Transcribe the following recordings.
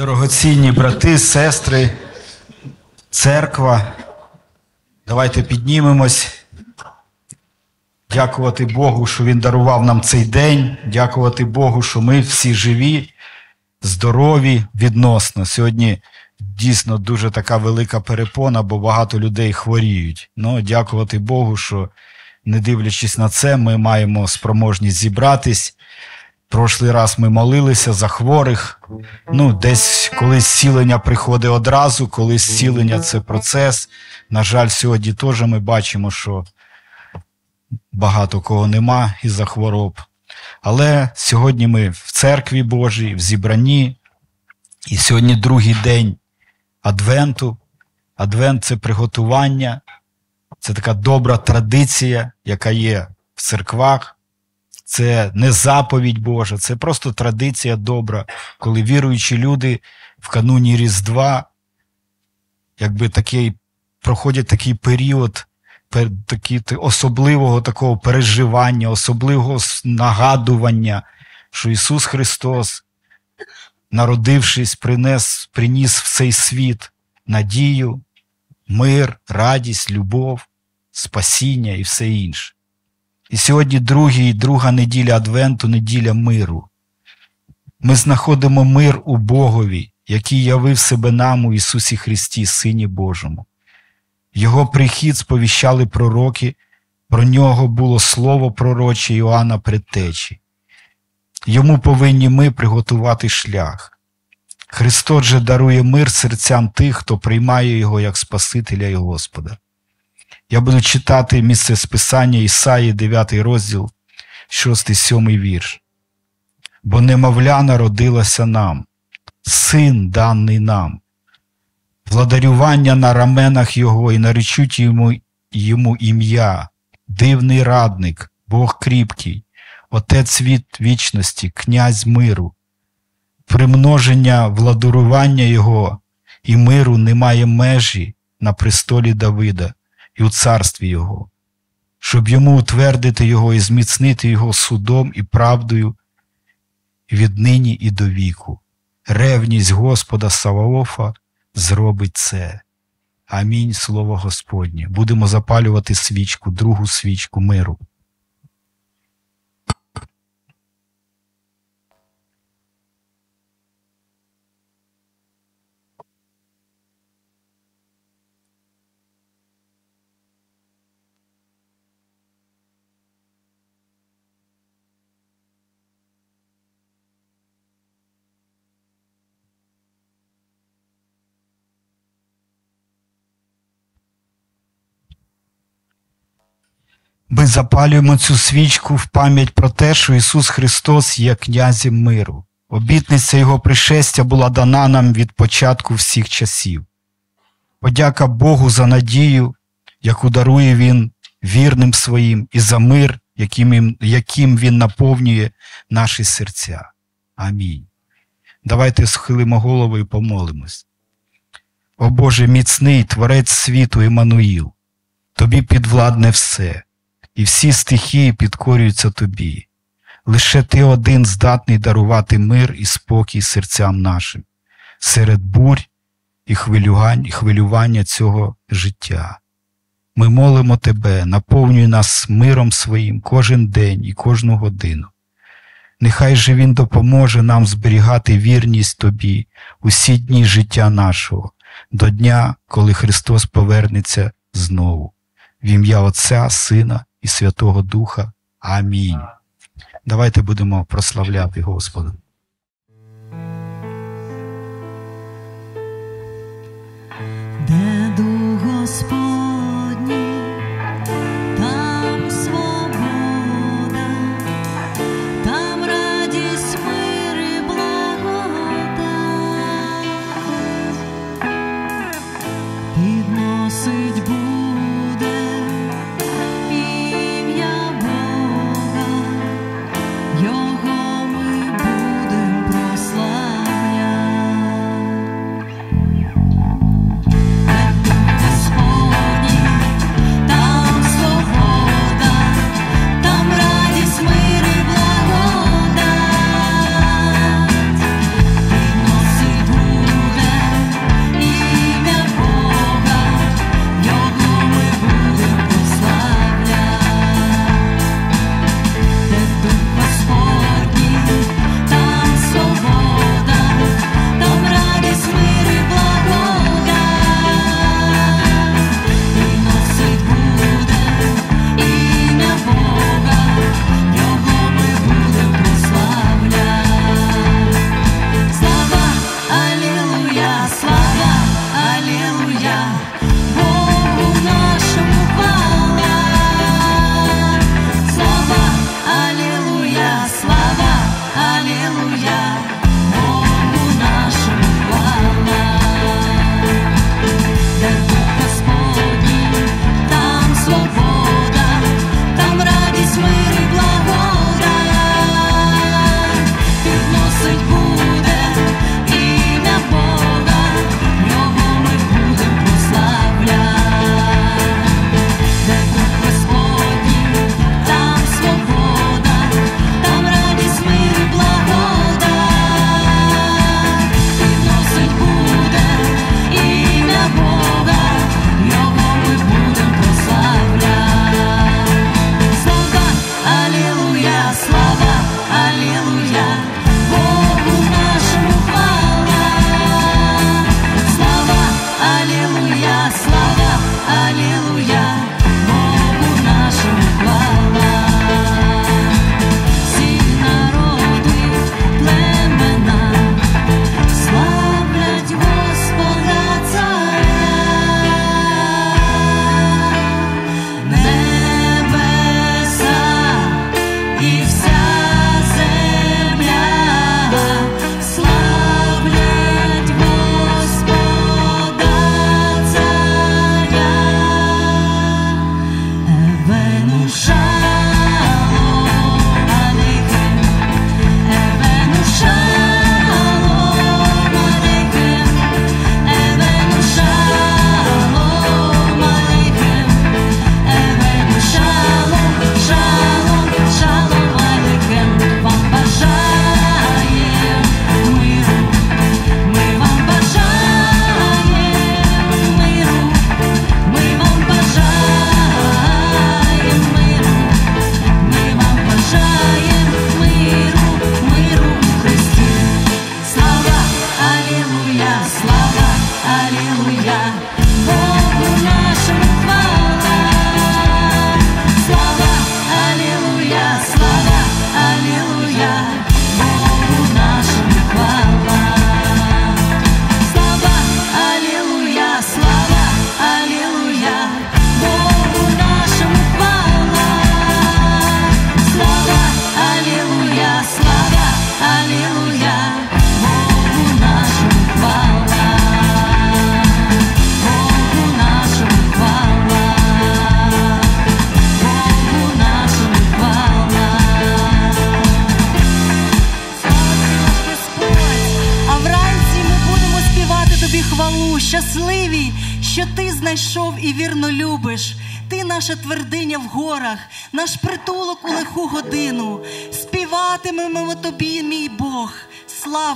Дорогоцінні брати, сестри, церква, давайте піднімемось. Дякувати Богу, що Він дарував нам цей день. Дякувати Богу, що ми всі живі, здорові відносно. Сьогодні дійсно дуже така велика перепона, бо багато людей хворіють. Ну, Дякувати Богу, що не дивлячись на це, ми маємо спроможність зібратись. Прошлий раз ми молилися за хворих. Ну, десь колись зцілення приходить одразу, колись зцілення це процес. На жаль, сьогодні теж ми бачимо, що багато кого нема із-за хвороб. Але сьогодні ми в церкві Божій, в зібранні, і сьогодні другий день Адвенту. Адвент це приготування, це така добра традиція, яка є в церквах це не заповідь Божа, це просто традиція добра, коли віруючі люди в кануні Різдва, якби такий, проходять такий період такий, особливого такого переживання, особливого нагадування, що Ісус Христос, народившись, принес, приніс в цей світ надію, мир, радість, любов, спасіння і все інше. І сьогодні другий, друга неділя Адвенту, неділя миру. Ми знаходимо мир у Богові, який явив себе нам у Ісусі Христі, Сині Божому. Його прихід сповіщали пророки, про нього було слово пророче Іоанна Предтечі. Йому повинні ми приготувати шлях. Христос же дарує мир серцям тих, хто приймає Його як Спасителя і Господа. Я буду читати місце Списання Ісаї, 9 розділ, 6, 7 вірш. Бо немовля народилася нам, син даний нам, владарювання на раменах Його і наречуть йому, йому ім'я, дивний радник, Бог кріпкий, Отець від вічності, князь миру, примноження владарювання Його і миру немає межі на престолі Давида і у царстві Його, щоб йому утвердити Його і зміцнити Його судом і правдою віднині і до віку. Ревність Господа Саваофа зробить це. Амінь слово Господнє. Будемо запалювати свічку, другу свічку миру. Ми запалюємо цю свічку в пам'ять про те, що Ісус Христос є князем миру. Обітниця Його пришестя була дана нам від початку всіх часів. Подяка Богу за надію, яку дарує Він вірним своїм і за мир, яким, яким Він наповнює наші серця. Амінь. Давайте схилимо голову і помолимось. О Боже міцний Творець світу Імануїл, тобі підвладне все і всі стихії підкорюються тобі. Лише ти один здатний дарувати мир і спокій серцям нашим, серед бурь і хвилювання цього життя. Ми молимо Тебе, наповнюй нас миром своїм кожен день і кожну годину. Нехай же Він допоможе нам зберігати вірність Тобі усі дні життя нашого, до дня, коли Христос повернеться знову, в ім'я Отця, Сина і Святого Духа. Амінь. Давайте будемо прославляти Господа. Де Дух Господь?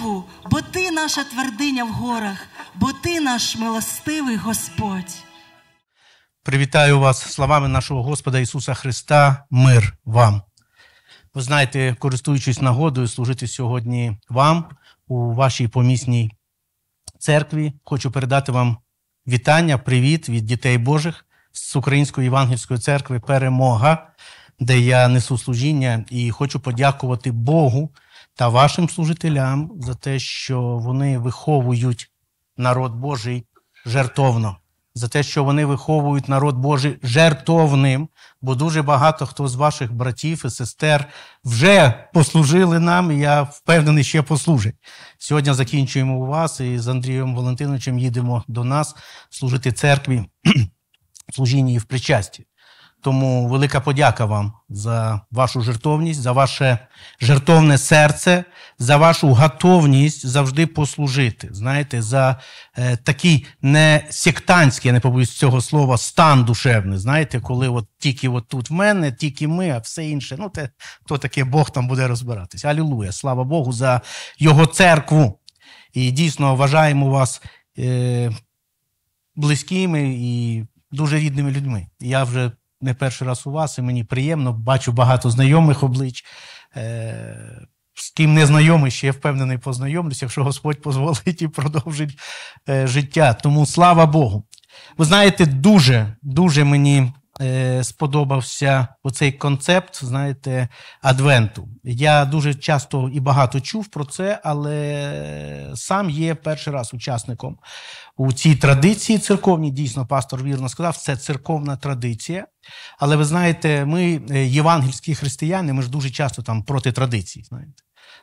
славу, бо ти наша твердиня в горах, бо ти наш милостивий Господь. Привітаю вас словами нашого Господа Ісуса Христа, мир вам. Ви знаєте, користуючись нагодою служити сьогодні вам у вашій помісній церкві, хочу передати вам вітання, привіт від дітей Божих з Української Євангельської церкви Перемога, де я несу служіння і хочу подякувати Богу та вашим служителям за те, що вони виховують народ Божий жертовно, за те, що вони виховують народ Божий жертовним, бо дуже багато хто з ваших братів і сестер вже послужили нам, і я впевнений, ще послужить. Сьогодні закінчуємо у вас і з Андрієм Валентиновичем їдемо до нас служити церкві, служінні і в причасті. Тому велика подяка вам за вашу жертовність, за ваше жертовне серце, за вашу готовність завжди послужити. Знаєте, за е, такий не сектантський, я не побоюсь цього слова, стан душевний. Знаєте, коли от тільки от тут в мене, тільки ми, а все інше. Ну, те, то таке Бог там буде розбиратися? Алілуя! Слава Богу, за його церкву. І дійсно вважаємо вас е, близькими і дуже рідними людьми. Я вже не перший раз у вас, і мені приємно, бачу багато знайомих облич. Е, з ким не знайомий, ще я впевнений, познайомлюсь, якщо Господь дозволить і продовжить е, життя. Тому слава Богу. Ви знаєте, дуже, дуже мені Е, сподобався оцей концепт, знаєте, Адвенту. Я дуже часто і багато чув про це, але сам є перший раз учасником у цій традиції церковній. Дійсно, пастор вірно сказав, це церковна традиція. Але ви знаєте, ми, е, євангельські християни, ми ж дуже часто там проти традицій, знаєте.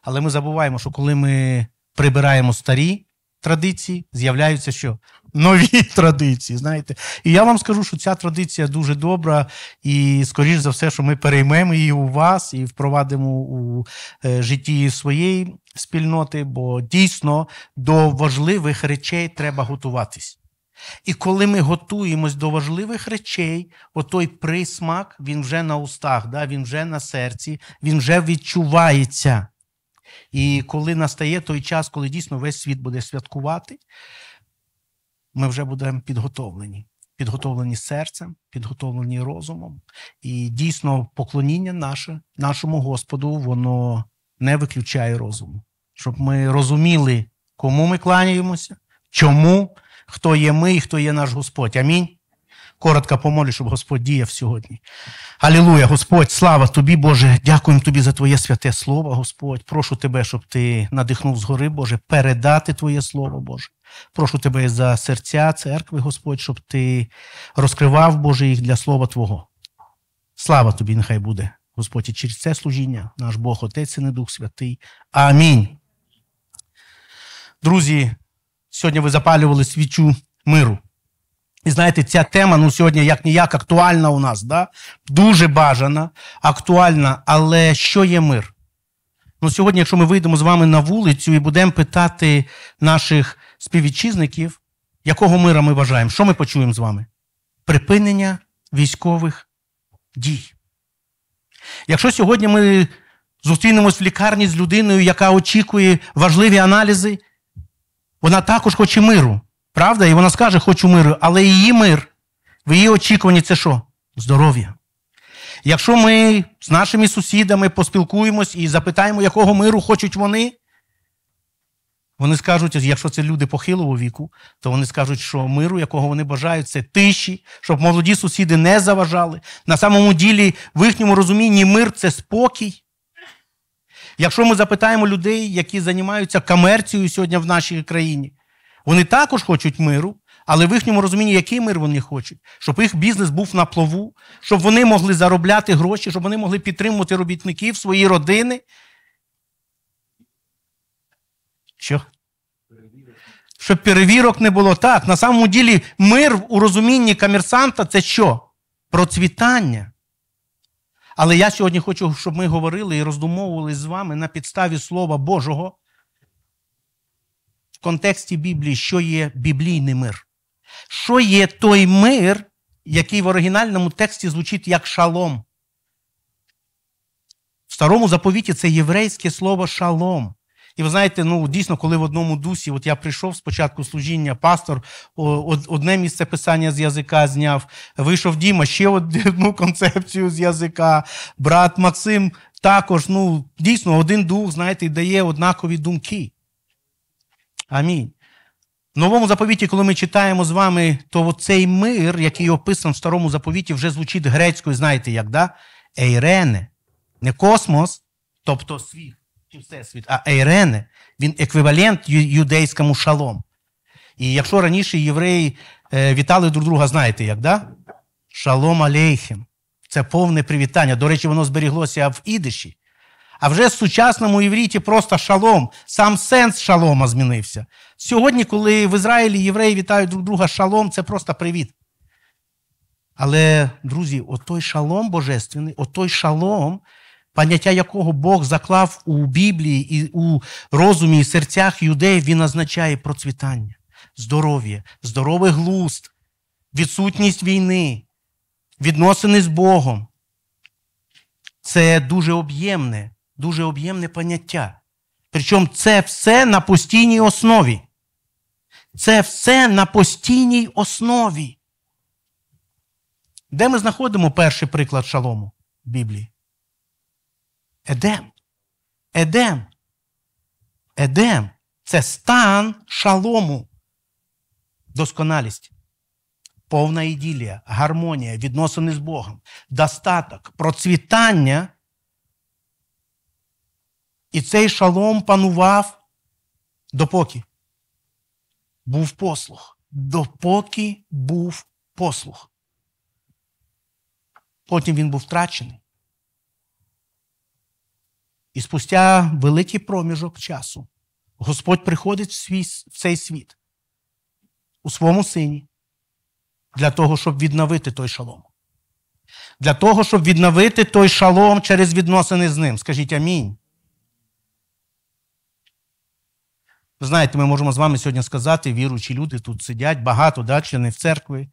Але ми забуваємо, що коли ми прибираємо старі, традиції, з'являються що? Нові традиції, знаєте. І я вам скажу, що ця традиція дуже добра, і, скоріш за все, що ми переймемо її у вас і впровадимо у е, житті своєї спільноти, бо дійсно до важливих речей треба готуватись. І коли ми готуємось до важливих речей, отой присмак, він вже на устах, да, він вже на серці, він вже відчувається. І коли настає той час, коли дійсно весь світ буде святкувати, ми вже будемо підготовлені. Підготовлені серцем, підготовлені розумом, і дійсно поклоніння наше нашому Господу воно не виключає розуму, щоб ми розуміли, кому ми кланяємося, чому, хто є ми і хто є наш Господь. Амінь. Коротко помолю, щоб Господь діяв сьогодні. Алілуя, Господь, слава тобі, Боже, дякуємо Тобі за Твоє святе Слово, Господь. Прошу Тебе, щоб Ти надихнув згори, Боже, передати Твоє Слово, Боже. Прошу Тебе за серця церкви, Господь, щоб Ти розкривав, Боже, їх для Слова Твого. Слава тобі, нехай буде, Господь, і через це служіння, наш Бог, Отець і не Дух Святий. Амінь. Друзі, сьогодні ви запалювали свічу миру. І знаєте, ця тема ну сьогодні як ніяк актуальна у нас, да? дуже бажана, актуальна. Але що є мир? Ну, Сьогодні, якщо ми вийдемо з вами на вулицю і будемо питати наших співвітчизників, якого мира ми бажаємо, що ми почуємо з вами? Припинення військових дій. Якщо сьогодні ми зустрінемось в лікарні з людиною, яка очікує важливі аналізи, вона також хоче миру. Правда? І вона скаже, хочу миру, але її мир, в її очікуванні це що? Здоров'я. Якщо ми з нашими сусідами поспілкуємось і запитаємо, якого миру хочуть вони, вони скажуть, якщо це люди похилого віку, то вони скажуть, що миру, якого вони бажають, це тиші, щоб молоді сусіди не заважали. На самому ділі, в їхньому розумінні, мир це спокій. Якщо ми запитаємо людей, які займаються комерцією сьогодні в нашій країні, вони також хочуть миру, але в їхньому розумінні, який мир вони хочуть, щоб їх бізнес був на плаву, щоб вони могли заробляти гроші, щоб вони могли підтримувати робітників, свої родини. Що? Щоб перевірок не було так. На самому ділі мир у розумінні комерсанта це що? Процвітання. Але я сьогодні хочу, щоб ми говорили і роздумовували з вами на підставі Слова Божого, контексті Біблії, що є біблійний мир. Що є той мир, який в оригінальному тексті звучить як шалом. В старому заповіті це єврейське слово шалом. І ви знаєте, ну дійсно, коли в одному дусі, от я прийшов спочатку служіння, пастор одне місце писання з язика зняв, вийшов Діма ще одну концепцію з язика, брат Максим також, ну, дійсно, один дух, знаєте, дає однакові думки. Амінь. В новому заповіті, коли ми читаємо з вами, то цей мир, який описаний в старому заповіті, вже звучить грецькою, знаєте, як? да? Ейрене. Не космос, тобто світ, чи всесвіт, а Ейрене. Він еквівалент юдейському шалом. І якщо раніше євреї е, вітали друг друга, знаєте, як? да? Шалом алейхім. Це повне привітання. До речі, воно зберіглося в ідиші. А вже в сучасному євріті просто шалом, сам сенс шалома змінився. Сьогодні, коли в Ізраїлі євреї вітають друг друга шалом, це просто привіт. Але, друзі, отой шалом божественний, отой шалом, поняття якого Бог заклав у Біблії і у розумі і серцях юдеїв, він означає процвітання, здоров'я, здоровий глузд, відсутність війни, відносини з Богом. Це дуже об'ємне дуже об'ємне поняття. Причому це все на постійній основі. Це все на постійній основі. Де ми знаходимо перший приклад шалому в Біблії? Едем. Едем. Едем це стан шалому. Досконалість, повна іділія, гармонія, відносини з Богом, достаток, процвітання і цей шалом панував допоки був послух. Допоки був послух. Потім він був втрачений. І спустя великий проміжок часу Господь приходить в, свій, в цей світ у своєму сині для того, щоб відновити той шалом. Для того, щоб відновити той шалом через відносини з ним. Скажіть амінь. Ви знаєте, ми можемо з вами сьогодні сказати, віруючі люди тут сидять, багато да, членів церкви.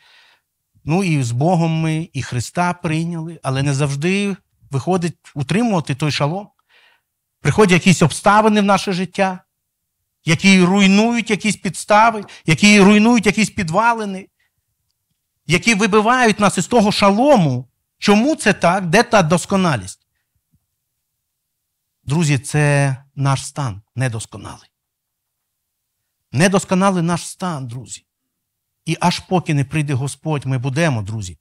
Ну і з Богом ми, і Христа прийняли, але не завжди виходить утримувати той шалом. Приходять якісь обставини в наше життя, які руйнують якісь підстави, які руйнують якісь підвалини, які вибивають нас із того шалому. Чому це так? Де та досконалість? Друзі, це наш стан недосконалий недосконалий наш стан, друзі. І аж поки не прийде Господь, ми будемо, друзі,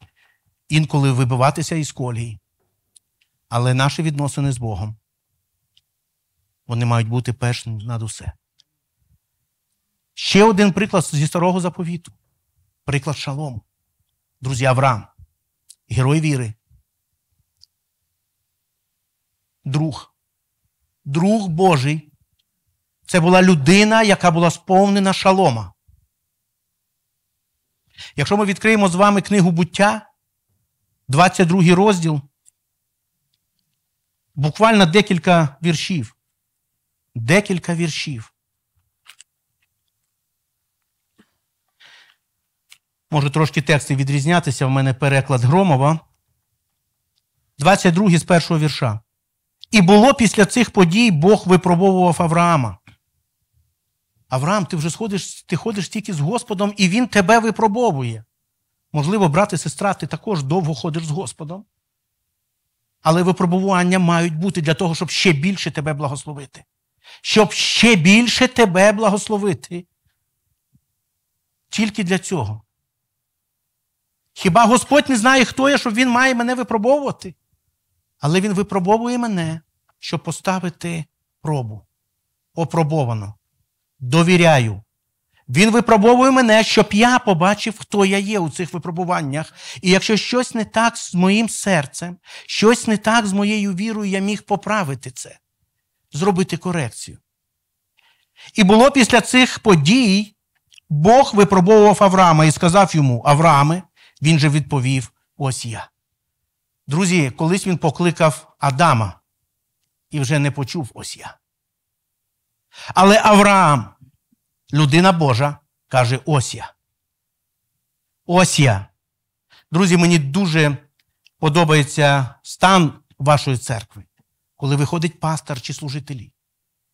інколи вибиватися із колії. Але наші відносини з Богом, вони мають бути першим над усе. Ще один приклад зі старого заповіту приклад шалому. Друзі, Авраам, герой віри. Друг, друг Божий, це була людина, яка була сповнена шалома. Якщо ми відкриємо з вами книгу буття, 22 розділ, буквально декілька віршів. Декілька віршів. Може трошки тексти відрізнятися, в мене переклад Громова. 22 з першого вірша. І було після цих подій Бог випробовував Авраама. Авраам, ти вже сходиш, ти ходиш тільки з Господом, і Він тебе випробовує. Можливо, брат і сестра, ти також довго ходиш з Господом. Але випробування мають бути для того, щоб ще більше тебе благословити. Щоб ще більше тебе благословити. Тільки для цього. Хіба Господь не знає, хто я, щоб Він має мене випробовувати? Але Він випробовує мене, щоб поставити пробу. Опробовано довіряю. Він випробовує мене, щоб я побачив, хто я є у цих випробуваннях. І якщо щось не так з моїм серцем, щось не так з моєю вірою, я міг поправити це, зробити корекцію. І було після цих подій, Бог випробовував Авраама і сказав йому: Аврааме, він же відповів: Ось я. Друзі, колись він покликав Адама і вже не почув ось я. Але Авраам, людина Божа, каже: ось я. Ось я. Друзі, мені дуже подобається стан вашої церкви, коли виходить пастор чи служителі.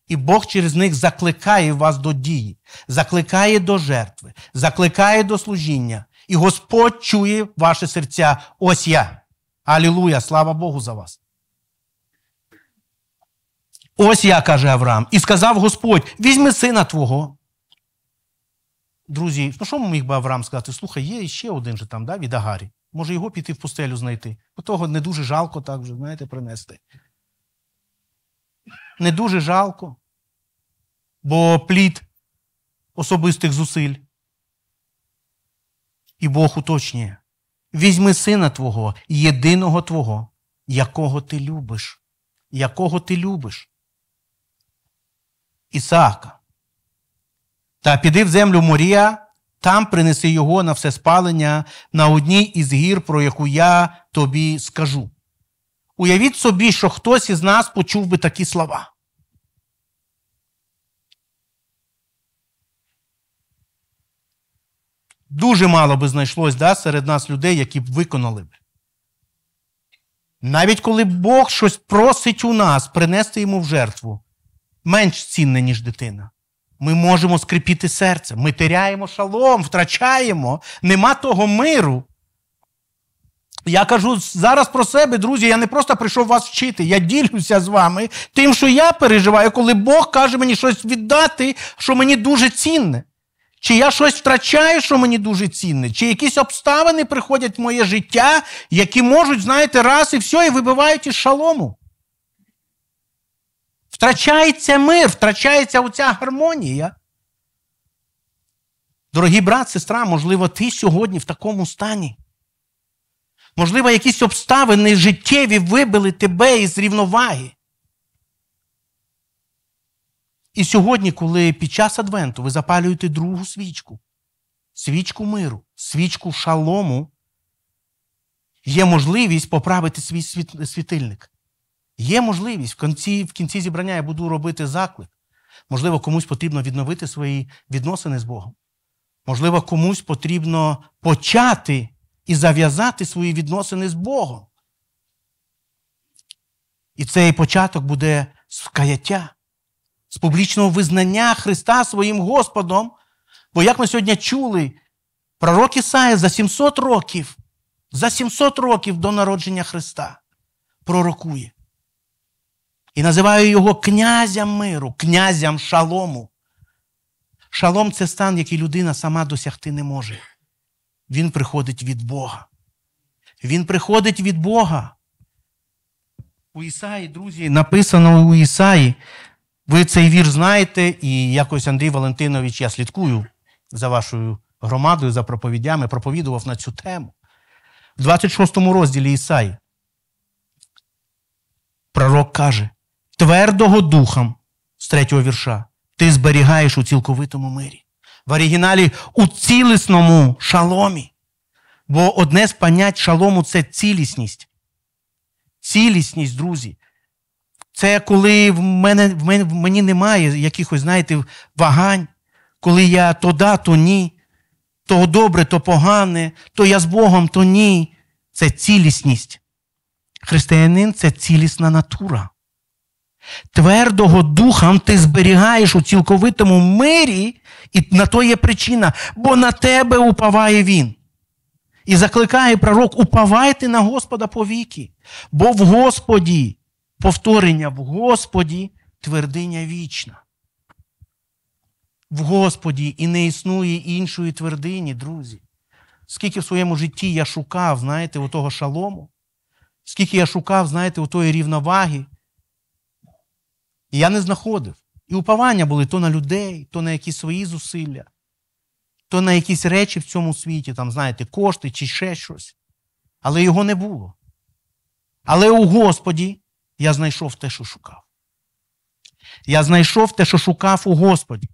І Бог через них закликає вас до дії, закликає до жертви, закликає до служіння. І Господь чує ваше серця. Ось я. Алілуя! Слава Богу за вас! Ось я, каже Авраам, і сказав Господь: візьми сина твого. Друзі, ну що міг би Авраам сказати? Слухай, є ще один же там, да, від Агарі. Може його піти в пустелю знайти. Бо того не дуже жалко так вже, знаєте, принести. Не дуже жалко, бо плід особистих зусиль. І Бог уточнює: візьми сина твого, єдиного твого, якого ти любиш. Якого ти любиш. Ісаака. Та піди в землю морія, там принеси його на все спалення на одній із гір, про яку я тобі скажу. Уявіть собі, що хтось із нас почув би такі слова. Дуже мало би знайшлось да, серед нас людей, які б виконали б. Навіть коли Бог щось просить у нас принести йому в жертву, менш цінне, ніж дитина. Ми можемо скрипіти серце, ми теряємо шалом, втрачаємо, нема того миру. Я кажу зараз про себе, друзі. Я не просто прийшов вас вчити. Я ділюся з вами тим, що я переживаю, коли Бог каже мені щось віддати, що мені дуже цінне. Чи я щось втрачаю, що мені дуже цінне, чи якісь обставини приходять в моє життя, які можуть, знаєте, раз і все, і вибивають із шалому. Втрачається мир, втрачається оця гармонія. Дорогі брат, сестра, можливо, ти сьогодні в такому стані. Можливо, якісь обставини життєві вибили тебе із рівноваги. І сьогодні, коли під час Адвенту ви запалюєте другу свічку, свічку миру, свічку шалому, є можливість поправити свій світильник. Є можливість в кінці в кінці зібрання я буду робити заклик. Можливо, комусь потрібно відновити свої відносини з Богом. Можливо, комусь потрібно почати і зав'язати свої відносини з Богом. І цей початок буде з каяття, з публічного визнання Христа своїм Господом. Бо, як ми сьогодні чули, пророк Ісаїв за 700 років, за 700 років до народження Христа пророкує і називаю його князям миру, князям шалому. Шалом це стан, який людина сама досягти не може. Він приходить від Бога. Він приходить від Бога. У Ісаї, друзі, написано у Ісаї. Ви цей вір знаєте, і якось Андрій Валентинович, я слідкую за вашою громадою, за проповідями, проповідував на цю тему. В 26 розділі Ісаї. Пророк каже: твердого духом з третього вірша, ти зберігаєш у цілковитому мирі. В оригіналі у цілісному шаломі. Бо одне з понять шалому це цілісність. Цілісність, друзі. Це коли в мене, в, мене, в мені немає якихось, знаєте, вагань, коли я то да, то ні, то добре, то погане, то я з Богом, то ні. Це цілісність. Християнин це цілісна натура. Твердого духом ти зберігаєш у цілковитому мирі, і на то є причина, бо на тебе упаває він. І закликає пророк: упавайте на Господа повіки, бо в Господі повторення в Господі твердиня вічна. В Господі і не існує іншої твердині, друзі. Скільки в своєму житті я шукав, знаєте, у того шалому, скільки я шукав, знаєте, у тої рівноваги. І я не знаходив. І упавання були то на людей, то на якісь свої зусилля, то на якісь речі в цьому світі, там, знаєте, кошти чи ще щось. Але його не було. Але у Господі я знайшов те, що шукав. Я знайшов те, що шукав у Господі.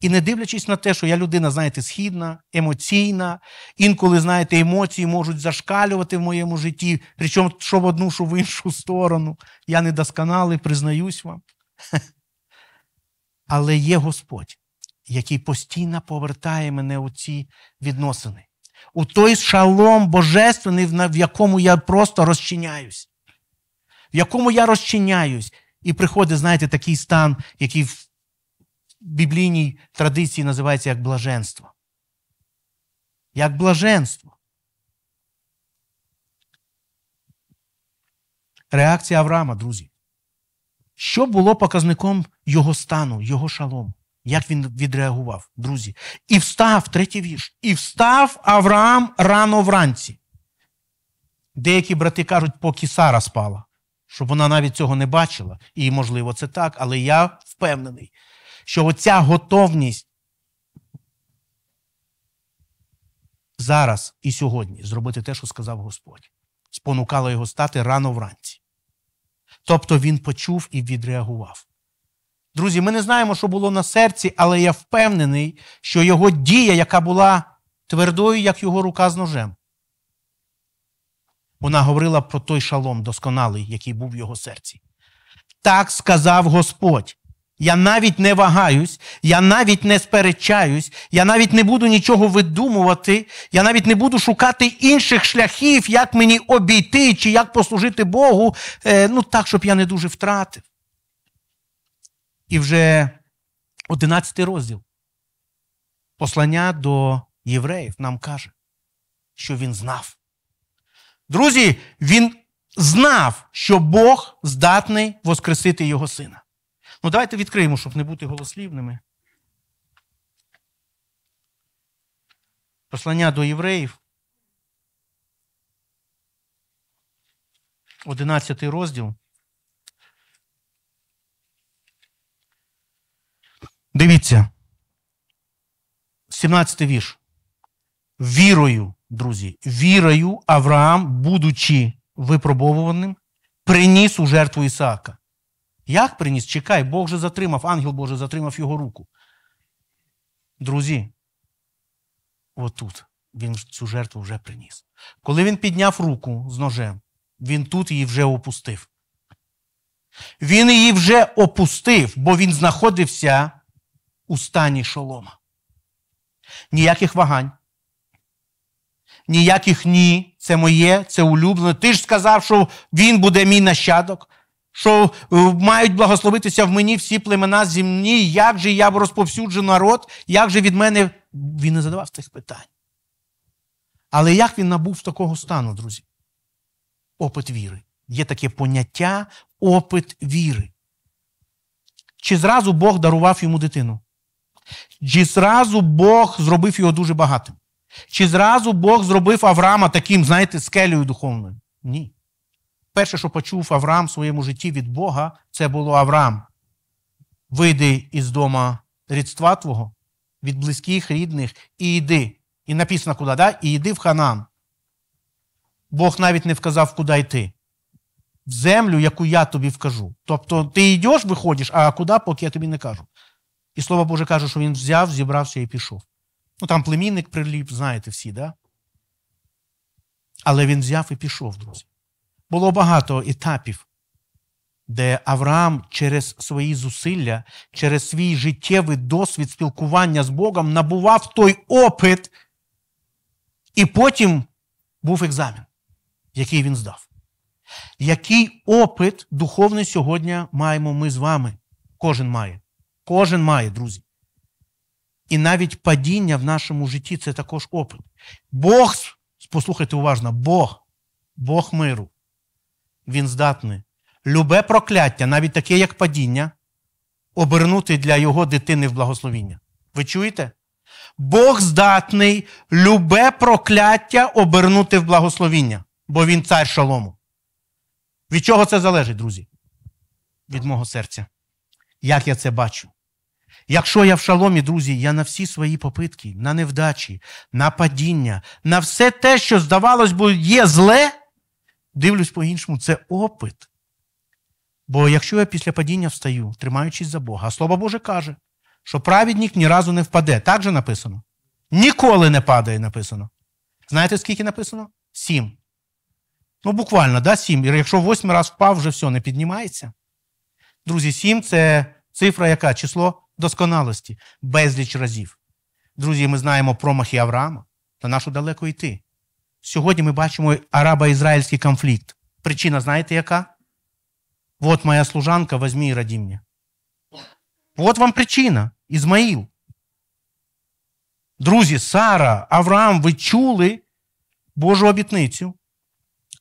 І не дивлячись на те, що я людина, знаєте, східна, емоційна, інколи, знаєте, емоції можуть зашкалювати в моєму житті, причому що в одну, що в іншу сторону. Я недосконалий, признаюсь вам. Але є Господь, який постійно повертає мене у ці відносини, у той шалом божественний, в якому я просто розчиняюсь, в якому я розчиняюсь. І приходить, знаєте, такий стан, який в біблійній традиції називається як блаженство. Як блаженство. Реакція Авраама, друзі. Що було показником його стану, його шалом? Як він відреагував, друзі? І встав, третій вірш, і встав Авраам рано вранці. Деякі брати кажуть, поки Сара спала, щоб вона навіть цього не бачила. І, можливо, це так, але я впевнений, що оця готовність зараз і сьогодні зробити те, що сказав Господь, спонукала його стати рано вранці. Тобто він почув і відреагував. Друзі, ми не знаємо, що було на серці, але я впевнений, що його дія, яка була твердою, як його рука з ножем, вона говорила про той шалом досконалий, який був в його серці. Так сказав Господь. Я навіть не вагаюсь, я навіть не сперечаюсь, я навіть не буду нічого видумувати, я навіть не буду шукати інших шляхів, як мені обійти чи як послужити Богу, е, ну так, щоб я не дуже втратив. І вже 11 розділ послання до євреїв нам каже, що він знав. Друзі, він знав, що Бог здатний воскресити його сина. Ну, давайте відкриємо, щоб не бути голослівними. Послання до євреїв. 11 розділ. Дивіться. 17 вірш. Вірою, друзі, вірою Авраам, будучи випробовуваним, приніс у жертву Ісаака. Як приніс? Чекай, Бог же затримав, ангел Божий затримав його руку. Друзі, отут він цю жертву вже приніс. Коли він підняв руку з ножем, він тут її вже опустив. Він її вже опустив, бо він знаходився у стані шолома. Ніяких вагань. Ніяких ні, це моє, це улюблене. Ти ж сказав, що він буде мій нащадок що е, мають благословитися в мені всі племена земні, як же я розповсюджу народ, як же від мене він не задавав цих питань. Але як він набув такого стану, друзі? Опит віри. Є таке поняття опит віри. Чи зразу Бог дарував йому дитину? Чи зразу Бог зробив його дуже багатим? Чи зразу Бог зробив Авраама таким, знаєте, скелею духовною? Ні. Перше, що почув Авраам в своєму житті від Бога, це було Авраам. Вийди із дома рідства Твого, від близьких, рідних, і йди. І написано куди, да? і йди в Ханан. Бог навіть не вказав, куди йти. В землю, яку я тобі вкажу. Тобто ти йдеш, виходиш, а куди, поки я тобі не кажу. І слово Боже каже, що він взяв, зібрався і пішов. Ну там племінник приліп, знаєте всі, да? Але він взяв і пішов, друзі було багато етапів, де Авраам через свої зусилля, через свій життєвий досвід спілкування з Богом набував той опит, і потім був екзамен, який він здав. Який опит духовний сьогодні маємо ми з вами? Кожен має. Кожен має, друзі. І навіть падіння в нашому житті це також опит. Бог, послухайте уважно, Бог, Бог миру, він здатний любе прокляття, навіть таке, як падіння, обернути для його дитини в благословіння. Ви чуєте? Бог здатний любе прокляття обернути в благословіння, бо він цар шалому. Від чого це залежить, друзі? Від мого серця. Як я це бачу? Якщо я в шаломі, друзі, я на всі свої попитки, на невдачі, на падіння, на все те, що, здавалось, би, є зле, дивлюсь по-іншому, це опит. Бо якщо я після падіння встаю, тримаючись за Бога, а слово Боже каже, що праведник ні разу не впаде. Так же написано? Ніколи не падає, написано. Знаєте, скільки написано? Сім. Ну, буквально, да, сім. І якщо восьмий раз впав, вже все не піднімається. Друзі, сім це цифра, яка число досконалості, безліч разів. Друзі, ми знаємо промахи Авраама, та нашу далеко йти. Сьогодні ми бачимо арабо-ізраїльський конфлікт. Причина, знаєте яка? От моя служанка, візьмі і раді мені. От вам причина. Ізмаїл. Друзі, Сара, Авраам, ви чули Божу обітницю.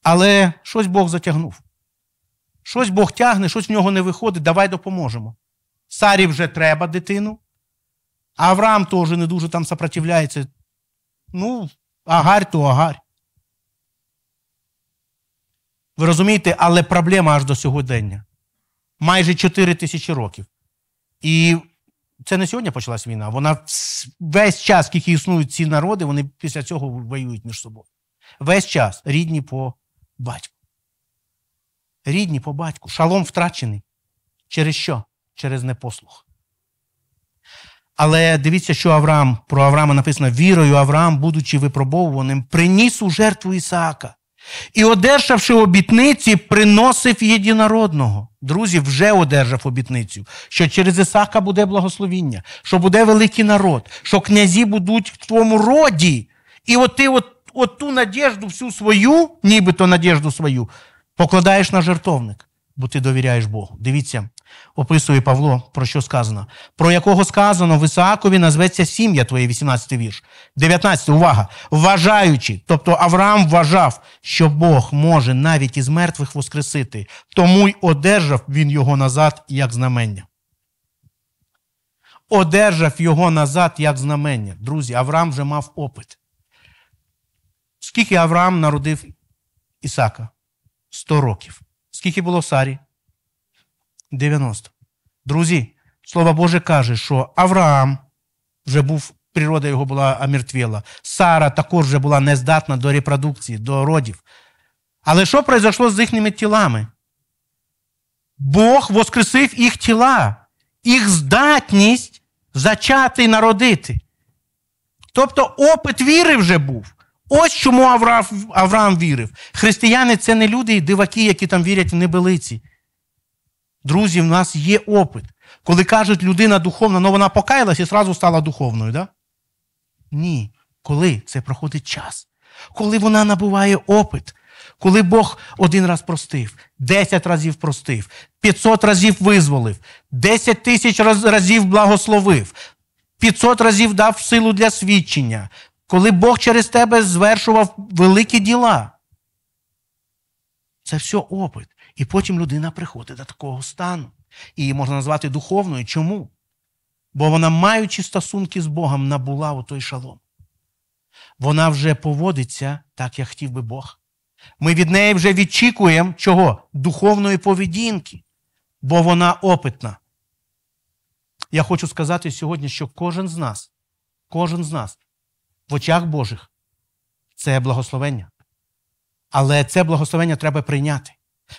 Але щось Бог затягнув. Щось Бог тягне, щось в нього не виходить. Давай допоможемо. Сарі вже треба дитину. Авраам теж не дуже там сопротивляється. Ну, агарь то агарь. Ви розумієте, але проблема аж до сьогодення. Майже 4 тисячі років. І це не сьогодні почалась війна. Вона весь час, скільки існують ці народи, вони після цього воюють між собою. Весь час рідні по батьку. Рідні по батьку. Шалом втрачений. Через що? Через непослух. Але дивіться, що Авраам про Авраама написано: вірою Авраам, будучи випробовуваним, приніс у жертву Ісаака. І, одержавши обітниці, приносив єдинородного. Друзі, вже одержав обітницю, що через Ісака буде благословіння, що буде великий народ, що князі будуть в твоєму роді. І от ти от, от ту надіжду, всю свою, нібито надіжду свою, покладаєш на жертовник бо ти довіряєш Богу. Дивіться, описує Павло, про що сказано. Про якого сказано в Ісаакові назветься сім'я твоє, 18 вірш. 19. Увага. Вважаючи, тобто Авраам вважав, що Бог може навіть із мертвих воскресити, тому й одержав він його назад як знамення. Одержав його назад як знамення. Друзі, Авраам вже мав опит. Скільки Авраам народив Ісака? 100 років. Скільки було Сарі? 90. Друзі, слово Боже каже, що Авраам вже був, природа його була омертвіла. Сара також вже була нездатна до репродукції, до родів. Але що произошло з їхніми тілами? Бог воскресив їх тіла, їх здатність зачати і народити. Тобто опит віри вже був. Ось чому Авраам, Авраам вірив. Християни це не люди і диваки, які там вірять в небелиці. Друзі, в нас є опит. Коли кажуть, людина духовна, ну вона покаялась і зразу стала духовною, да? Ні. Коли це проходить час, коли вона набуває опит, коли Бог один раз простив, десять разів простив, 500 разів визволив, 10 тисяч разів благословив, 500 разів дав силу для свідчення, коли Бог через тебе звершував великі діла. Це все опит. І потім людина приходить до такого стану. І її можна назвати духовною. Чому? Бо вона, маючи стосунки з Богом, набула у той шалом. Вона вже поводиться так, як хотів би Бог. Ми від неї вже відчікуємо чого? Духовної поведінки, бо вона опитна. Я хочу сказати сьогодні, що кожен з нас, кожен з нас в очах Божих це благословення. Але це благословення треба прийняти.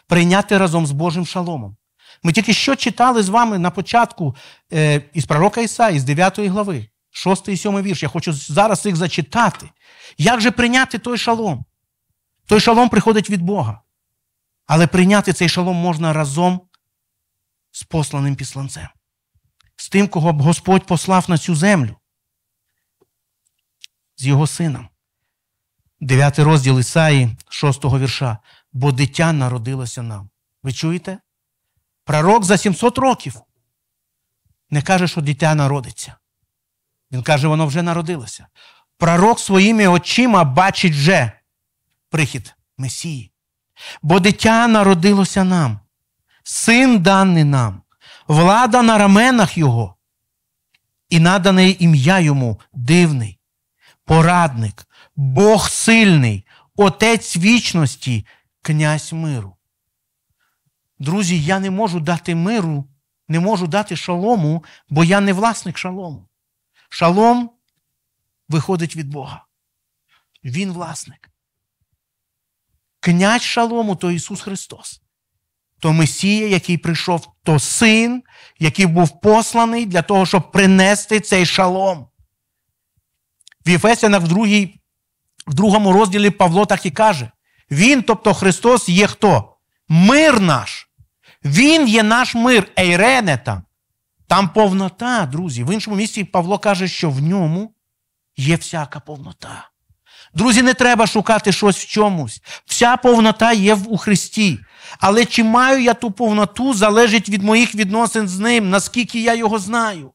Прийняти разом з Божим шаломом. Ми тільки що читали з вами на початку е, із пророка Ісаї, з 9 глави, 6 і 7 вірш. Я хочу зараз їх зачитати. Як же прийняти той шалом? Той шалом приходить від Бога. Але прийняти цей шалом можна разом з посланим післанцем, з тим, кого Господь послав на цю землю з його сином. Дев'ятий розділ Ісаї, шостого вірша. Бо дитя народилося нам. Ви чуєте? Пророк за 700 років не каже, що дитя народиться. Він каже, воно вже народилося. Пророк своїми очима бачить вже прихід Месії. Бо дитя народилося нам, син даний нам, влада на раменах Його, і надане ім'я йому дивний порадник, Бог сильний, Отець вічності, князь миру. Друзі, я не можу дати миру, не можу дати шалому, бо я не власник шалому. Шалом виходить від Бога. Він власник. Князь шалому то Ісус Христос. То Месія, який прийшов, то син, який був посланий для того, щоб принести цей шалом. В Єфесянах в, другій, в другому розділі Павло так і каже: Він, тобто Христос, є хто? Мир наш. Він є наш мир, Ейрене там. Там повнота, друзі. В іншому місці Павло каже, що в ньому є всяка повнота. Друзі, не треба шукати щось в чомусь. Вся повнота є у Христі. Але чи маю я ту повноту, залежить від моїх відносин з Ним, наскільки я його знаю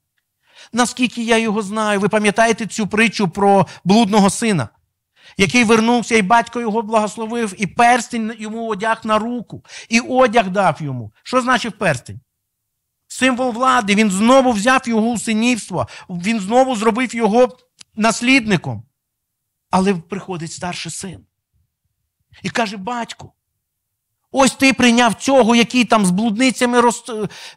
наскільки я його знаю. Ви пам'ятаєте цю притчу про блудного сина, який вернувся, і батько його благословив, і перстень йому одяг на руку, і одяг дав йому. Що значив перстень? Символ влади, він знову взяв його у синівство, він знову зробив його наслідником. Але приходить старший син і каже: Батько, ось ти прийняв цього, який там з блудницями роз...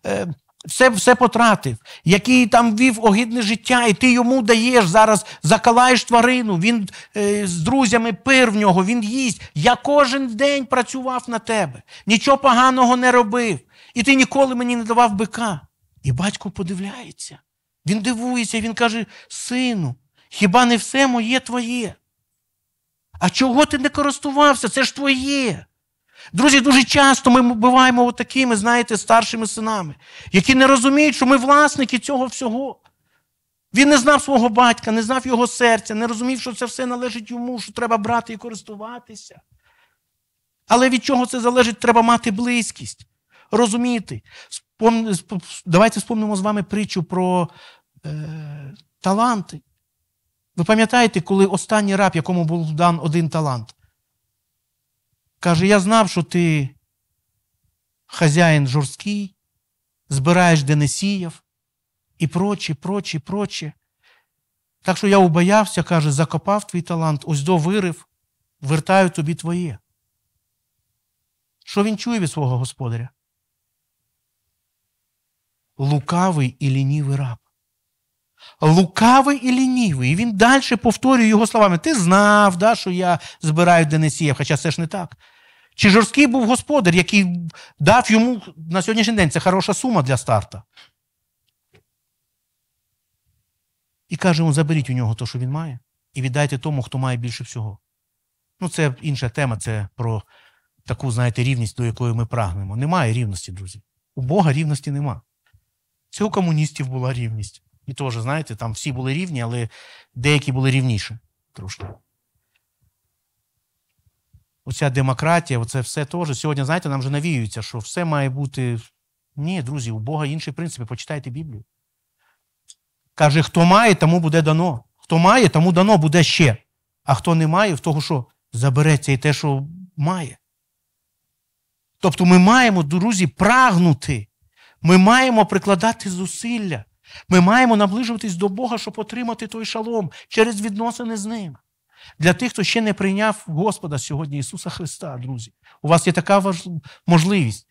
Е, все все потратив, який там вів огідне життя, і ти йому даєш зараз, закалаєш тварину, він е, з друзями пир в нього, він їсть. Я кожен день працював на тебе, нічого поганого не робив, і ти ніколи мені не давав бика. І батько подивляється. Він дивується, він каже: Сину, хіба не все моє твоє? А чого ти не користувався? Це ж твоє. Друзі, дуже часто ми буваємо такими, знаєте, старшими синами, які не розуміють, що ми власники цього всього. Він не знав свого батька, не знав його серця, не розумів, що це все належить йому, що треба брати і користуватися. Але від чого це залежить, треба мати близькість, розуміти. Спом... Давайте спомнимо з вами притчу про е... таланти. Ви пам'ятаєте, коли останній раб, якому був дан один талант, Каже, я знав, що ти хазяїн жорсткий, збираєш де не сіяв і прочі, прочі, прочі. Так що я убоявся, каже, закопав твій талант, ось до вирив, вертаю тобі твоє. Що він чує від свого господаря? Лукавий і лінівий раб. Лукавий і лінівий. І він далі повторює його словами: Ти знав, да, що я збираю Денисіїв, хоча це ж не так. Чи жорсткий був господар, який дав йому на сьогоднішній день це хороша сума для старта? І каже йому, заберіть у нього те, що він має, і віддайте тому, хто має більше всього. Ну, це інша тема, це про таку, знаєте, рівність, до якої ми прагнемо. Немає рівності, друзі. У Бога рівності нема. Це у комуністів була рівність. І теж, знаєте, там всі були рівні, але деякі були рівніші трошки оця демократія, оце все теж. Сьогодні, знаєте, нам вже навіюється, що все має бути. Ні, друзі, у Бога інші принципи. Почитайте Біблію. Каже, хто має, тому буде дано. Хто має, тому дано буде ще. А хто не має, в того, що забереться і те, що має. Тобто ми маємо, друзі, прагнути. Ми маємо прикладати зусилля. Ми маємо наближуватись до Бога, щоб отримати той шалом через відносини з ним. Для тих, хто ще не прийняв Господа сьогодні Ісуса Христа, друзі, у вас є така можливість.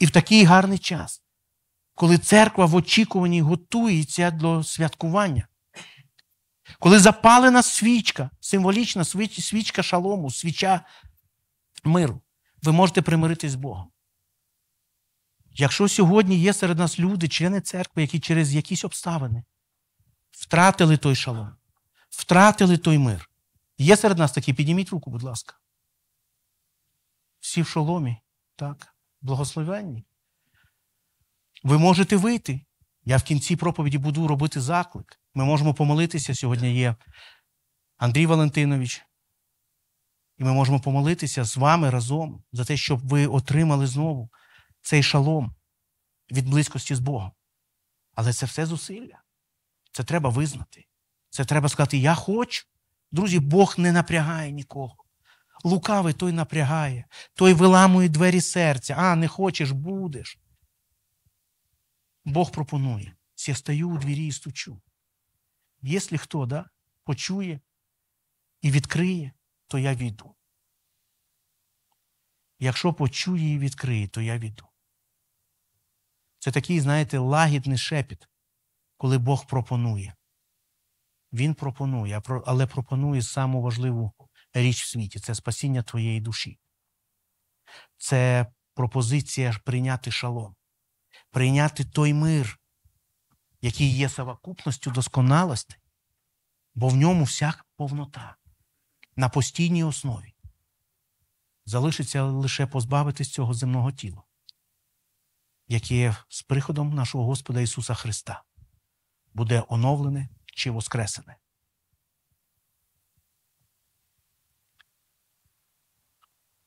І в такий гарний час, коли церква в очікуванні готується до святкування, коли запалена свічка, символічна свічка шалому, свіча миру, ви можете примиритись з Богом. Якщо сьогодні є серед нас люди, члени церкви, які через якісь обставини втратили той шалом, втратили той мир, Є серед нас такі, підніміть руку, будь ласка. Всі в шоломі, так, благословенні. Ви можете вийти. Я в кінці проповіді буду робити заклик. Ми можемо помолитися. Сьогодні є Андрій Валентинович. І ми можемо помолитися з вами разом за те, щоб ви отримали знову цей шалом від близькості з Богом. Але це все зусилля. Це треба визнати. Це треба сказати: Я хочу. Друзі, Бог не напрягає нікого. Лукавий той напрягає, той виламує двері серця. А, не хочеш, будеш. Бог пропонує. Я стою у двірі і стучу. Якщо хто да, почує і відкриє, то я війду. Якщо почує і відкриє, то я війду. Це такий, знаєте, лагідний шепіт, коли Бог пропонує. Він пропонує, але пропонує саму важливу річ в світі це спасіння твоєї душі. Це пропозиція прийняти шалом, прийняти той мир, який є совокупністю досконалості, бо в ньому вся повнота на постійній основі. Залишиться лише позбавитись цього земного тіла, яке з приходом нашого Господа Ісуса Христа буде оновлене чи Воскресене.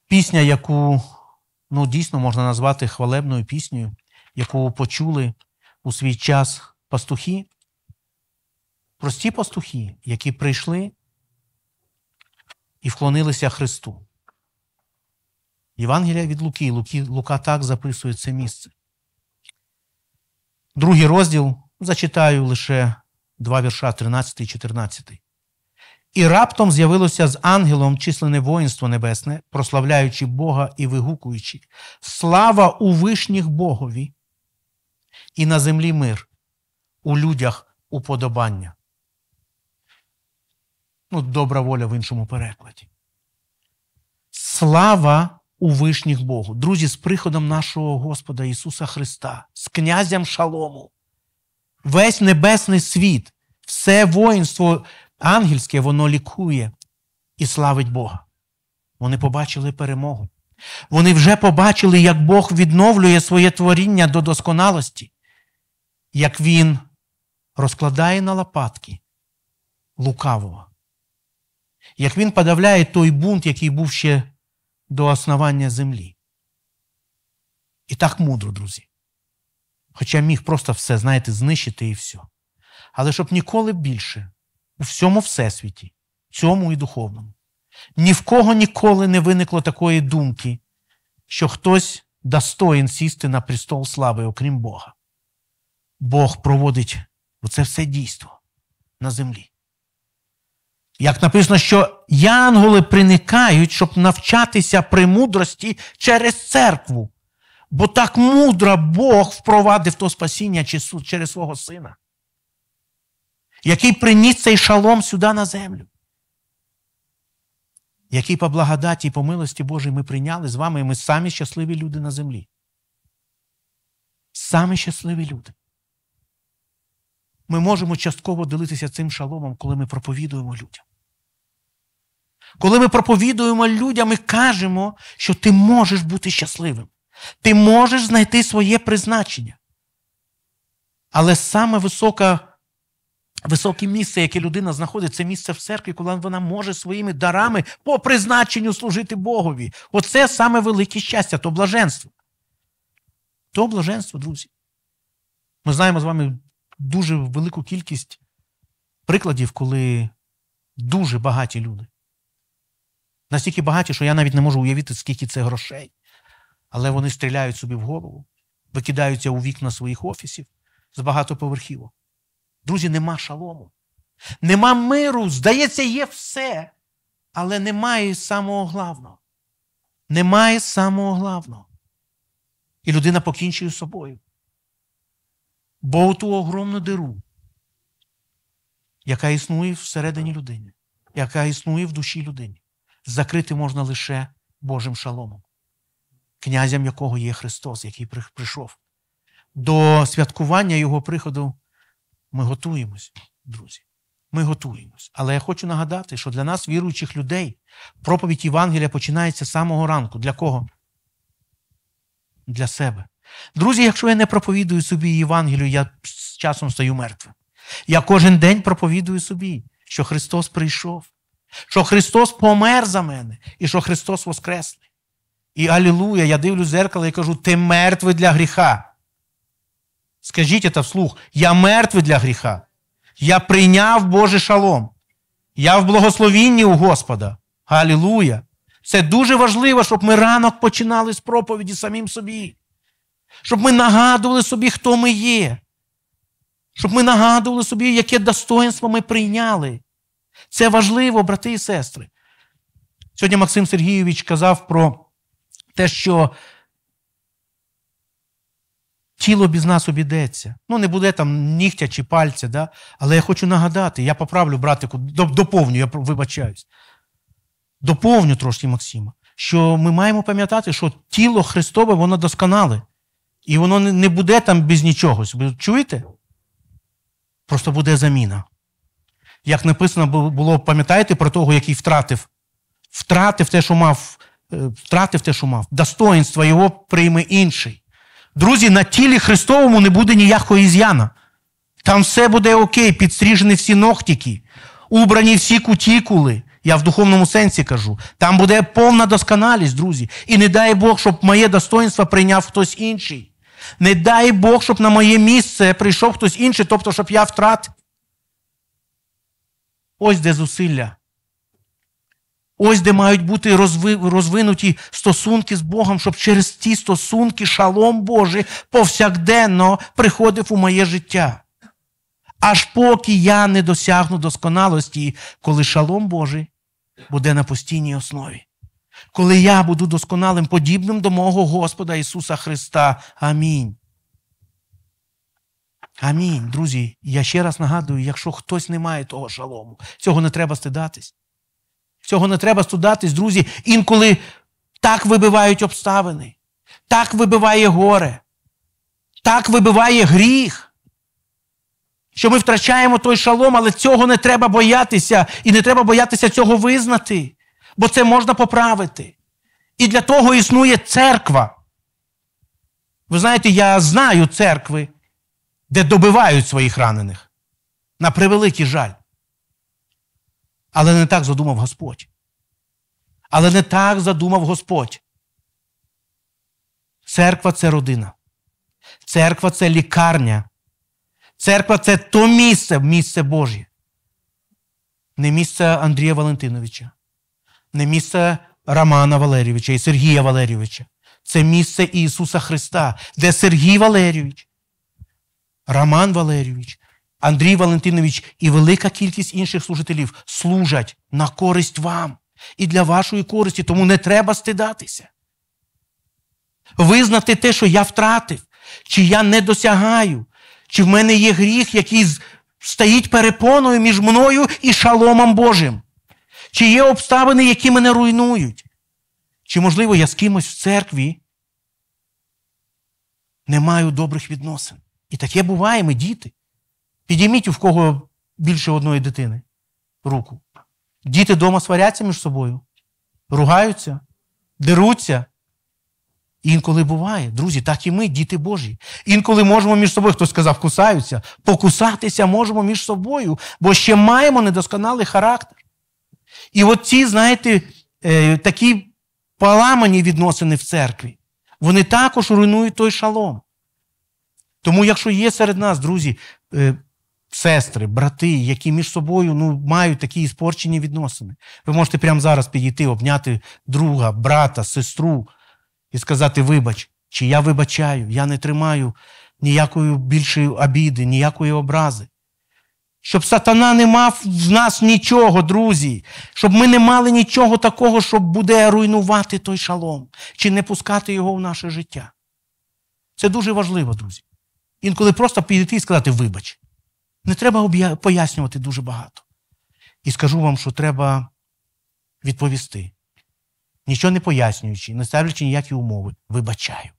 Пісня, яку ну, дійсно можна назвати хвалебною піснею, яку почули у свій час пастухи, прості пастухи, які прийшли і вклонилися Христу. Євангелія від Луки. Луки Лука так записує це місце. Другий розділ зачитаю лише Два вірша 13 і 14. І раптом з'явилося з ангелом численне воїнство небесне, прославляючи Бога і вигукуючи, слава у вишніх Богові, і на землі мир, у людях уподобання. Ну, добра воля в іншому перекладі. Слава у вишніх Богу. Друзі, з приходом нашого Господа Ісуса Христа, з князям шалому весь небесний світ, все воїнство ангельське, воно лікує і славить Бога. Вони побачили перемогу. Вони вже побачили, як Бог відновлює своє творіння до досконалості, як Він розкладає на лопатки лукавого, як Він подавляє той бунт, який був ще до основання землі. І так мудро, друзі. Хоча міг просто все, знаєте, знищити і все. Але щоб ніколи більше у всьому всесвіті, цьому і духовному, ні в кого ніколи не виникло такої думки, що хтось достоїн сісти на престол слави, окрім Бога. Бог проводить оце все дійство на землі. Як написано, що янголи приникають, щоб навчатися премудрості через церкву. Бо так мудро Бог впровадив то спасіння через свого Сина, який приніс цей шалом сюди на землю. Який по благодаті і по милості Божій ми прийняли з вами, і ми самі щасливі люди на землі. Самі щасливі люди. Ми можемо частково ділитися цим шаломом, коли ми проповідуємо людям. Коли ми проповідуємо людям, і кажемо, що ти можеш бути щасливим ти можеш знайти своє призначення. Але саме висока, високе місце, яке людина знаходить, це місце в церкві, коли вона може своїми дарами по призначенню служити Богові. Оце саме велике щастя, то блаженство. То блаженство, друзі. Ми знаємо з вами дуже велику кількість прикладів, коли дуже багаті люди. Настільки багаті, що я навіть не можу уявити, скільки це грошей але вони стріляють собі в голову, викидаються у вікна своїх офісів з багатоповерхівок. Друзі, нема шалому, нема миру. Здається, є все. Але немає самого главного. Немає самого главного. І людина покінчує з собою. Бо ту огромну диру, яка існує всередині людини, яка існує в душі людини. Закрити можна лише Божим шаломом князем якого є Христос, який прийшов. До святкування Його приходу ми готуємось, друзі. Ми готуємось. Але я хочу нагадати, що для нас, віруючих людей, проповідь Євангелія починається з самого ранку. Для кого? Для себе. Друзі, якщо я не проповідую собі Євангелію, я з часом стаю мертвим. Я кожен день проповідую собі, що Христос прийшов, що Христос помер за мене і що Христос воскрес. І алілуя, я дивлю зеркало і кажу, ти мертвий для гріха. Скажіть це вслух, я мертвий для гріха. Я прийняв Божий шалом. Я в благословінні у Господа. Алілуя! Це дуже важливо, щоб ми ранок починали з проповіді самим собі. Щоб ми нагадували собі, хто ми є. Щоб ми нагадували собі, яке достоинство ми прийняли. Це важливо, брати і сестри. Сьогодні Максим Сергійович казав про те, що тіло без нас обійдеться. Ну, не буде там нігтя чи пальця, да? але я хочу нагадати, я поправлю, братику, доповню, я вибачаюсь. Доповню трошки Максима, що ми маємо пам'ятати, що тіло Христове, воно досконале. І воно не буде там без нічого. чуєте? Просто буде заміна. Як написано було, пам'ятаєте про того, який втратив? Втратив те, що мав Е, втратив те, що мав, достоїнство його прийме інший. Друзі, на тілі Христовому не буде ніякого із'яна. Там все буде окей, підстріжені всі ногтіки, убрані всі кутікули. Я в духовному сенсі кажу. Там буде повна досконалість, друзі. І не дай Бог, щоб моє достоинство прийняв хтось інший. Не дай Бог, щоб на моє місце прийшов хтось інший, тобто, щоб я втратив. Ось де зусилля Ось де мають бути розвинуті стосунки з Богом, щоб через ті стосунки шалом Божий повсякденно приходив у моє життя. Аж поки я не досягну досконалості, коли шалом Божий буде на постійній основі. Коли я буду досконалим, подібним до мого Господа Ісуса Христа. Амінь. Амінь. Друзі. Я ще раз нагадую: якщо хтось не має того шалому, цього не треба стидатись. Цього не треба студатись, друзі. Інколи так вибивають обставини, так вибиває горе, так вибиває гріх. Що ми втрачаємо той шалом, але цього не треба боятися, і не треба боятися цього визнати, бо це можна поправити. І для того існує церква. Ви знаєте, я знаю церкви, де добивають своїх ранених. На превеликий жаль. Але не так задумав Господь. Але не так задумав Господь. Церква це родина. Церква це лікарня. Церква це то місце, місце Божє. Не місце Андрія Валентиновича, не місце Романа Валерійовича і Сергія Валерійовича. Це місце Ісуса Христа, де Сергій Валерійович, Роман Валерійович, Андрій Валентинович і велика кількість інших служителів служать на користь вам і для вашої користі, тому не треба стидатися. Визнати те, що я втратив, чи я не досягаю, чи в мене є гріх, який стоїть перепоною між мною і шаломом Божим, чи є обставини, які мене руйнують. Чи, можливо, я з кимось в церкві не маю добрих відносин. І таке буває, ми діти. Підійміть у кого більше одної дитини руку. Діти вдома сваряться між собою, ругаються, деруться. Інколи буває, друзі, так і ми, діти Божі. Інколи можемо між собою, хтось сказав, кусаються, покусатися можемо між собою, бо ще маємо недосконалий характер. І от ці, знаєте, е, такі поламані відносини в церкві, вони також руйнують той шалом. Тому, якщо є серед нас, друзі, е, сестри, брати, які між собою ну, мають такі спорчені відносини. Ви можете прямо зараз підійти, обняти друга, брата, сестру і сказати, вибач, чи я вибачаю, я не тримаю ніякої більшої обіди, ніякої образи. Щоб сатана не мав в нас нічого, друзі, щоб ми не мали нічого такого, щоб буде руйнувати той шалом, чи не пускати його в наше життя. Це дуже важливо, друзі. Інколи просто підійти і сказати, вибач. Не треба пояснювати дуже багато. І скажу вам, що треба відповісти. Нічого не пояснюючи, не ставлячи ніякі умови, вибачаю.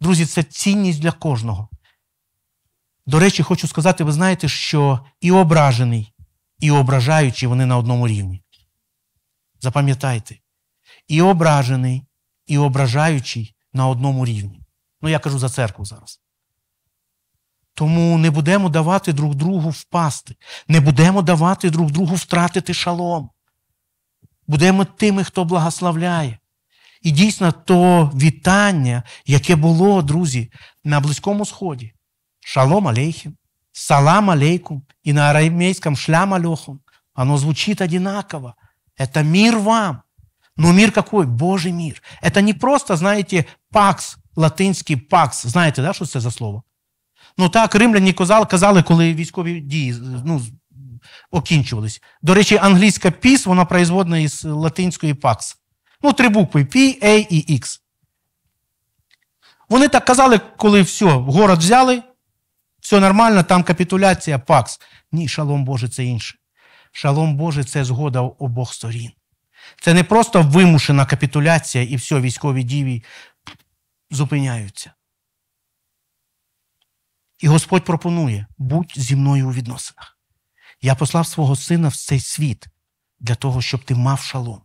Друзі, це цінність для кожного. До речі, хочу сказати, ви знаєте, що і ображений, і ображаючий вони на одному рівні. Запам'ятайте, і ображений, і ображаючий на одному рівні. Ну, я кажу за церкву зараз. Тому не будемо давати друг другу впасти, не будемо давати друг другу втратити шалом. Будемо тими, хто благословляє. І дійсно, то вітання, яке було, друзі, на Близькому Сході. Шалом алейхім, салам алейкум і на арамейському шлям алехум, воно звучить однаково. Це мір вам. Ну, мир який? Божий мир. Це не просто, знаєте, пакс, латинський пакс. знаєте, да, что это за слово? Ну так, римляні казали, коли військові дії ну, окінчувались. До речі, англійська піс, вона производна із латинської пакс. Ну, три букви P, A «е» і X. Вони так казали, коли все, город взяли, все нормально, там капітуляція, пакс. Ні, шалом Боже, це інше. Шалом Боже, це згода обох сторін. Це не просто вимушена капітуляція і все, військові дії зупиняються. І Господь пропонує: будь зі мною у відносинах. Я послав свого сина в цей світ для того, щоб ти мав шалом,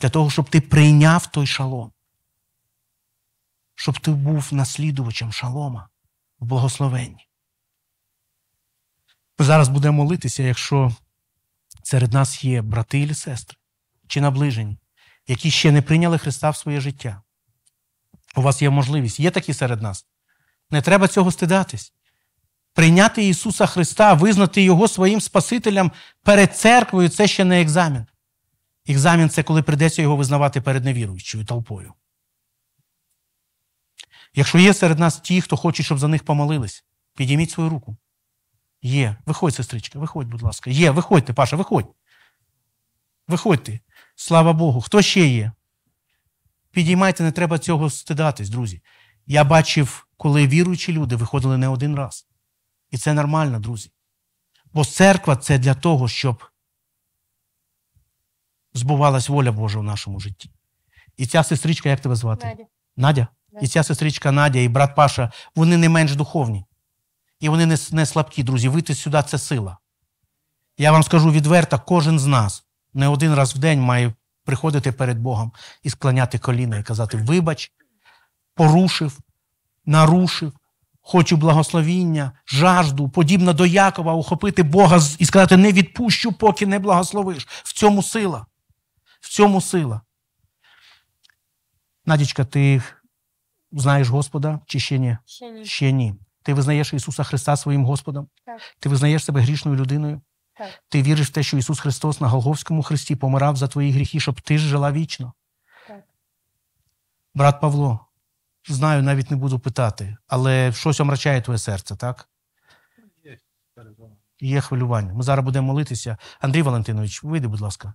для того, щоб ти прийняв той шалом, щоб ти був наслідувачем шалома в благословенні. Ми зараз будемо молитися, якщо серед нас є брати і сестри чи наближені, які ще не прийняли Христа в своє життя. У вас є можливість, є такі серед нас. Не треба цього стидатись прийняти Ісуса Христа, визнати Його своїм Спасителем перед церквою це ще не екзамен. Екзамен це коли прийдеться його визнавати перед невіруючою толпою. Якщо є серед нас ті, хто хоче, щоб за них помолились, підійміть свою руку. Є, виходь, сестричка, виходь, будь ласка. Є, виходьте, Паша, виходь. Виходьте. Слава Богу. Хто ще є? Підіймайте, не треба цього стидатись, друзі. Я бачив, коли віруючі люди виходили не один раз. І це нормально, друзі. Бо церква це для того, щоб збувалась воля Божа в нашому житті. І ця сестричка, як тебе звати? Надя. Надя? І ця сестричка Надя і брат Паша, вони не менш духовні. І вони не, не слабкі, друзі. Вийти сюди це сила. Я вам скажу відверто, кожен з нас не один раз в день має приходити перед Богом і склоняти коліна і казати: вибач, порушив, нарушив, Хочу благословіння, жажду, подібно до Якова, ухопити Бога і сказати, не відпущу, поки не благословиш. В цьому сила. В цьому сила. Надічка, ти знаєш Господа чи ще ні? Ще ні. Ще ні. Ти визнаєш Ісуса Христа своїм Господом? Так. Ти визнаєш себе грішною людиною? Так. Ти віриш в те, що Ісус Христос на Голговському христі помирав за твої гріхи, щоб ти ж жила вічно. Так. Брат Павло знаю, навіть не буду питати, але щось омрачає твоє серце, так? Є хвилювання. Ми зараз будемо молитися. Андрій Валентинович, вийди, будь ласка.